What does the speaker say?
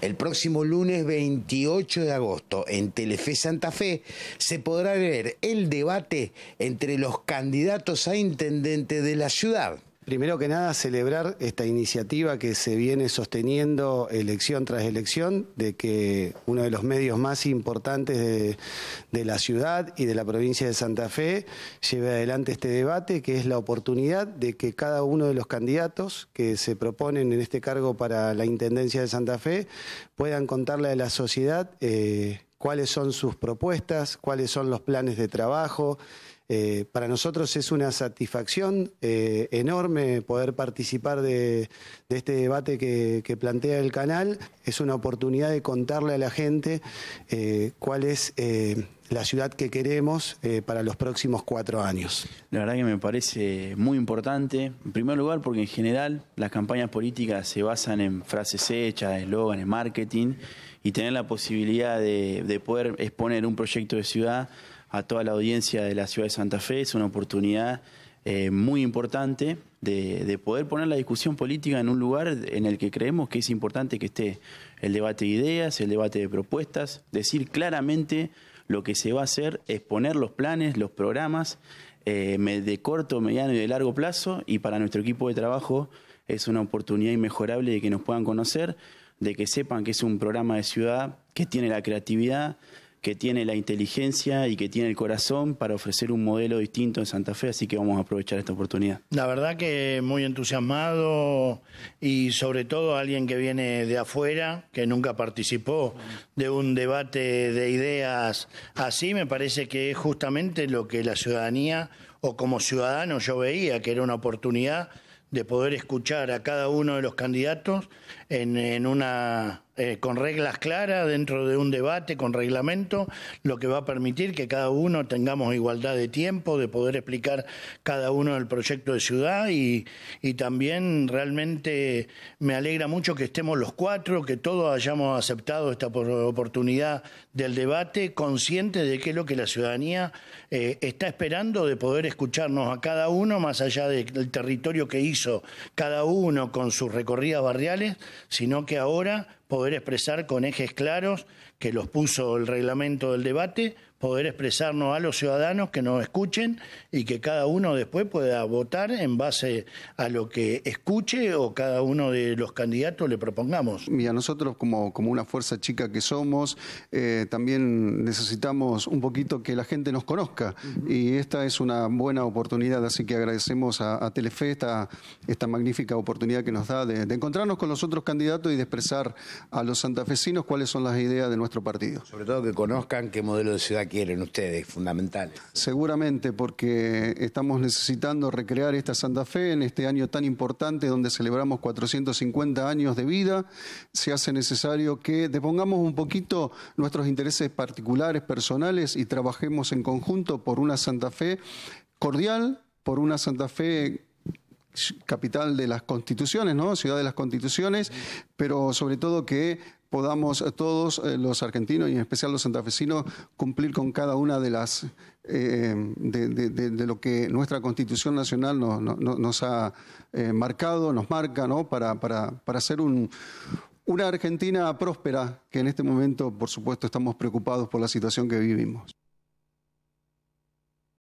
El próximo lunes 28 de agosto en Telefe Santa Fe se podrá ver el debate entre los candidatos a intendente de la ciudad. Primero que nada, celebrar esta iniciativa que se viene sosteniendo elección tras elección, de que uno de los medios más importantes de, la ciudad y de la provincia de Santa Fe lleve adelante este debate, que es la oportunidad de que cada uno de los candidatos que se proponen en este cargo para la Intendencia de Santa Fe puedan contarle a la sociedad. Eh, cuáles son sus propuestas, cuáles son los planes de trabajo. Eh, para nosotros es una satisfacción eh, enorme poder participar de, este debate que, plantea el canal. Es una oportunidad de contarle a la gente eh, cuál es la ciudad que queremos eh, para los próximos cuatro años. La verdad que me parece muy importante, en primer lugar porque en general las campañas políticas se basan en frases hechas, en marketing, y tener la posibilidad de, poder exponer un proyecto de ciudad a toda la audiencia de la ciudad de Santa Fe es una oportunidad eh, muy importante de, de, poder poner la discusión política en un lugar en el que creemos que es importante que esté el debate de ideas, el debate de propuestas, decir claramente lo que se va a hacer es poner los planes, los programas eh, de corto, mediano y de largo plazo y para nuestro equipo de trabajo es una oportunidad inmejorable de que nos puedan conocer, de que sepan que es un programa de ciudad que tiene la creatividad, que tiene la inteligencia y que tiene el corazón para ofrecer un modelo distinto en Santa Fe, así que vamos a aprovechar esta oportunidad. La verdad que muy entusiasmado y sobre todo alguien que viene de afuera, que nunca participó de un debate de ideas así, me parece que es justamente lo que la ciudadanía o como ciudadano yo veía que era una oportunidad de poder escuchar a cada uno de los candidatos en, en una eh, con reglas claras dentro de un debate, con reglamento, lo que va a permitir que cada uno tengamos igualdad de tiempo, de poder explicar cada uno el proyecto de ciudad y, también realmente me alegra mucho que estemos los cuatro, que todos hayamos aceptado esta oportunidad del debate, consciente de qué es lo que la ciudadanía eh, está esperando de poder escucharnos a cada uno, más allá del territorio que hizo cada uno con sus recorridas barriales, sino que ahora poder expresar con ejes claros que los puso el reglamento del debate, poder expresarnos a los ciudadanos que nos escuchen y que cada uno después pueda votar en base a lo que escuche o cada uno de los candidatos le propongamos. Y a nosotros como, como una fuerza chica que somos, eh, también necesitamos un poquito que la gente nos conozca y esta es una buena oportunidad, así que agradecemos a, Telefe esta, magnífica oportunidad que nos da de, encontrarnos con los otros candidatos y de expresar a los santafesinos cuáles son las ideas de nuestra partido. Sobre todo que conozcan qué modelo de ciudad quieren ustedes, fundamental. Seguramente, porque estamos necesitando recrear esta Santa Fe en este año tan importante donde celebramos 450 años de vida. Se hace necesario que depongamos un poquito nuestros intereses particulares, personales y trabajemos en conjunto por una Santa Fe cordial, por una Santa Fe capital de las constituciones, ¿no? Ciudad de las constituciones, pero sobre todo que podamos eh, todos eh, los argentinos y en especial los santafesinos cumplir con cada una de las eh, de, lo que nuestra Constitución Nacional nos, ha marcado, nos marca, ¿no? Para, para, para ser una Argentina próspera, que en este momento, por supuesto, estamos preocupados por la situación que vivimos.